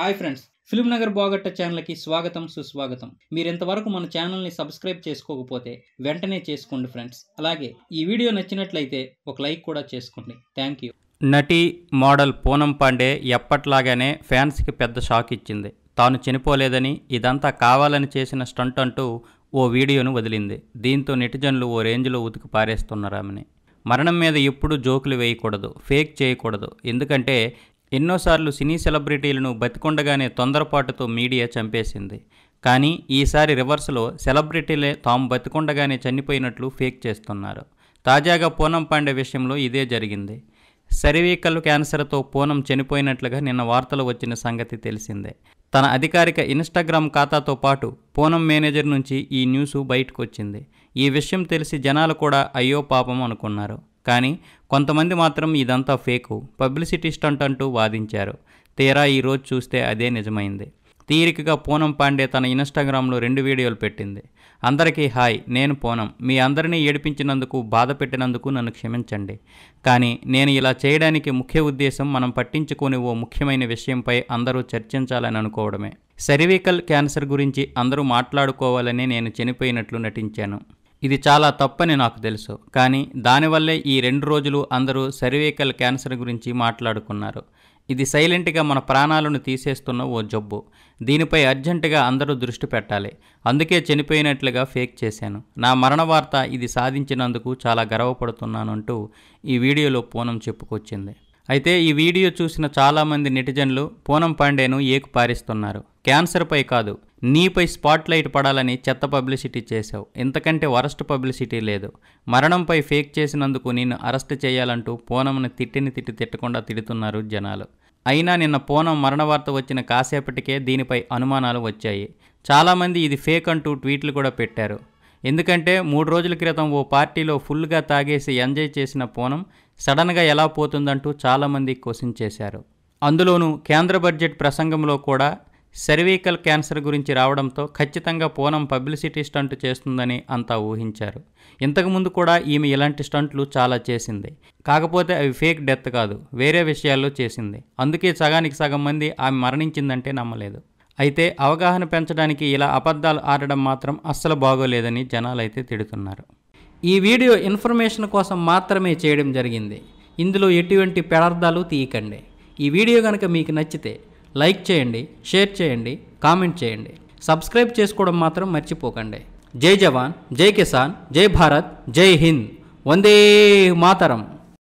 hi friends film Nagar బాగట్ట ఛానల్కి స్వాగతం సుస్వాగతం మీరు ఇంతవరకు మన ఛానల్ని సబ్స్క్రైబ్ చేసుకోకపోతే వెంటనే చేసుకోండి ఫ్రెండ్స్ అలాగే ఈ వీడియో నచ్చినట్లయితే ఒక లైక్ కూడా చేసుకోండి థ్యాంక్ యూ నటి మోడల్ పూనం పాండే ఎప్పట్లాగానే ఫ్యాన్స్కి పెద్ద షాక్ ఇచ్చింది తాను చనిపోలేదని ఇదంతా కావాలని చేసిన స్టంట్ అంటూ ఓ వీడియోను వదిలింది దీంతో నెటిజన్లు ఓ రేంజ్లో ఉతికి పారేస్తున్నారామని మరణం మీద ఎప్పుడూ జోకులు వేయకూడదు ఫేక్ చేయకూడదు ఎందుకంటే ఎన్నోసార్లు సినీ సెలబ్రిటీలను బతికొండగానే తొందరపాటుతో మీడియా చంపేసింది కానీ ఈసారి రివర్స్లో సెలబ్రిటీలే తాము బతికొండగానే చనిపోయినట్లు ఫేక్ చేస్తున్నారు తాజాగా పూనం పాండే విషయంలో ఇదే జరిగింది సర్వీకల్ క్యాన్సర్తో పూనం చనిపోయినట్లుగా నిన్న వార్తలు వచ్చిన సంగతి తెలిసిందే తన అధికారిక ఇన్స్టాగ్రామ్ ఖాతాతో పాటు పూనం మేనేజర్ నుంచి ఈ న్యూస్ బయటకు వచ్చింది ఈ విషయం తెలిసి జనాలు కూడా అయ్యో పాపం అనుకున్నారు కానీ కొంతమంది మాత్రం ఇదంతా ఫేకు పబ్లిసిటీ స్టంట్ అంటూ వాదించారు తీరా ఈరోజు చూస్తే అదే నిజమైంది తీరికగా పూనం పాండే తన ఇన్స్టాగ్రామ్లో రెండు వీడియోలు పెట్టింది అందరికీ హాయ్ నేను పూనం మీ అందరినీ ఏడిపించినందుకు బాధ పెట్టినందుకు నన్ను క్షమించండి కానీ నేను ఇలా చేయడానికి ముఖ్య ఉద్దేశం మనం పట్టించుకొని ఓ ముఖ్యమైన విషయంపై అందరూ చర్చించాలని అనుకోవడమే సెరివికల్ క్యాన్సర్ గురించి అందరూ మాట్లాడుకోవాలని నేను చనిపోయినట్లు నటించాను ఇది చాలా తప్పని నాకు తెలుసు కానీ దానివల్లే ఈ రెండు రోజులు అందరూ సర్వేకల్ క్యాన్సర్ గురించి మాట్లాడుకున్నారు ఇది సైలెంట్గా మన ప్రాణాలను తీసేస్తున్న ఓ జబ్బు దీనిపై అర్జెంటుగా అందరూ దృష్టి పెట్టాలి అందుకే చనిపోయినట్లుగా ఫేక్ చేశాను నా మరణ వార్త ఇది సాధించినందుకు చాలా గర్వపడుతున్నానంటూ ఈ వీడియోలో పూనం చెప్పుకొచ్చింది అయితే ఈ వీడియో చూసిన చాలామంది నెటిజన్లు పూనం పాండేను ఏకు పారిస్తున్నారు క్యాన్సర్పై కాదు నీపై స్పాట్లైట్ పడాలని చెత్త పబ్లిసిటీ చేశావు ఇంతకంటే వరస్ట్ పబ్లిసిటీ లేదు మరణంపై ఫేక్ చేసినందుకు నిన్ను అరెస్ట్ చేయాలంటూ పూనంను తిట్టిని తిట్టి తిట్టకుండా తిడుతున్నారు జనాలు అయినా నిన్న పూనం మరణ వార్త వచ్చిన కాసేపటికే దీనిపై అనుమానాలు వచ్చాయి చాలామంది ఇది ఫేక్ అంటూ ట్వీట్లు కూడా పెట్టారు ఎందుకంటే మూడు రోజుల క్రితం ఓ పార్టీలో ఫుల్గా తాగేసి ఎంజాయ్ చేసిన పూనం సడన్గా ఎలా పోతుందంటూ చాలామంది క్వశ్చన్ చేశారు అందులోనూ కేంద్ర బడ్జెట్ ప్రసంగంలో కూడా సెర్వీకల్ క్యాన్సర్ గురించి రావడంతో ఖచ్చితంగా పూనం పబ్లిసిటీ స్టంట్ చేస్తుందని అంతా ఊహించారు ఇంతకుముందు కూడా ఈమె ఇలాంటి స్టంట్లు చాలా చేసింది కాకపోతే అవి ఫేక్ డెత్ కాదు వేరే విషయాల్లో చేసింది అందుకే సగానికి సగం మంది ఆమె మరణించిందంటే నమ్మలేదు అయితే అవగాహన పెంచడానికి ఇలా అబద్ధాలు ఆడడం మాత్రం అస్సలు బాగోలేదని జనాలైతే తిడుతున్నారు ఈ వీడియో ఇన్ఫర్మేషన్ కోసం మాత్రమే చేయడం జరిగింది ఇందులో ఎటువంటి పెడార్థాలు తీయకండి ఈ వీడియో కనుక మీకు నచ్చితే లైక్ చేయండి షేర్ చేయండి కామెంట్ చేయండి సబ్స్క్రైబ్ చేసుకోవడం మాత్రం మర్చిపోకండి జై జవాన్ జై కిసాన్ జై భారత్ జై హింద్ వందే మాతరం